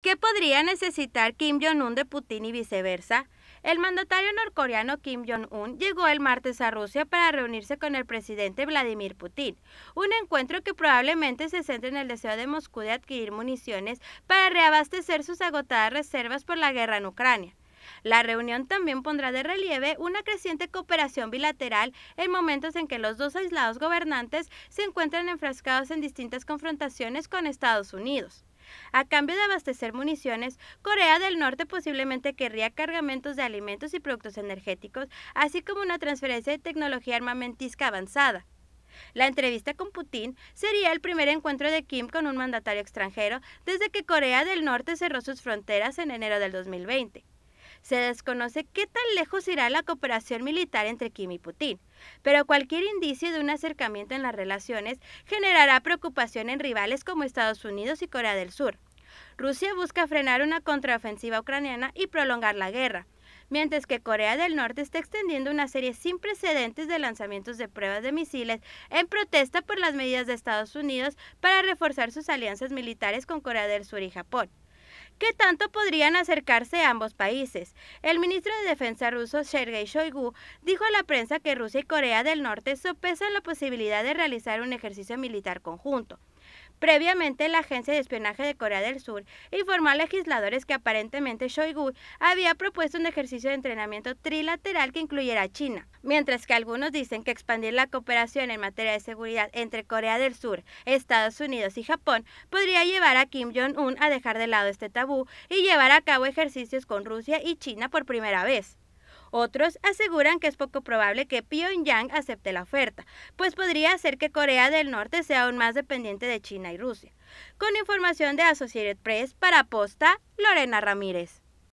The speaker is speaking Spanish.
¿Qué podría necesitar Kim Jong-un de Putin y viceversa? El mandatario norcoreano Kim Jong-un llegó el martes a Rusia para reunirse con el presidente Vladimir Putin, un encuentro que probablemente se centre en el deseo de Moscú de adquirir municiones para reabastecer sus agotadas reservas por la guerra en Ucrania. La reunión también pondrá de relieve una creciente cooperación bilateral en momentos en que los dos aislados gobernantes se encuentran enfrascados en distintas confrontaciones con Estados Unidos. A cambio de abastecer municiones, Corea del Norte posiblemente querría cargamentos de alimentos y productos energéticos, así como una transferencia de tecnología armamentística avanzada. La entrevista con Putin sería el primer encuentro de Kim con un mandatario extranjero desde que Corea del Norte cerró sus fronteras en enero del 2020. Se desconoce qué tan lejos irá la cooperación militar entre Kim y Putin, pero cualquier indicio de un acercamiento en las relaciones generará preocupación en rivales como Estados Unidos y Corea del Sur. Rusia busca frenar una contraofensiva ucraniana y prolongar la guerra, mientras que Corea del Norte está extendiendo una serie sin precedentes de lanzamientos de pruebas de misiles en protesta por las medidas de Estados Unidos para reforzar sus alianzas militares con Corea del Sur y Japón. ¿Qué tanto podrían acercarse ambos países? El ministro de Defensa ruso Sergei Shoigu dijo a la prensa que Rusia y Corea del Norte sopesan la posibilidad de realizar un ejercicio militar conjunto. Previamente, la agencia de espionaje de Corea del Sur informó a legisladores que aparentemente Shoigu había propuesto un ejercicio de entrenamiento trilateral que incluyera a China, mientras que algunos dicen que expandir la cooperación en materia de seguridad entre Corea del Sur, Estados Unidos y Japón podría llevar a Kim Jong-un a dejar de lado este tabú y llevar a cabo ejercicios con Rusia y China por primera vez. Otros aseguran que es poco probable que Pyongyang acepte la oferta, pues podría hacer que Corea del Norte sea aún más dependiente de China y Rusia. Con información de Associated Press para Posta, Lorena Ramírez.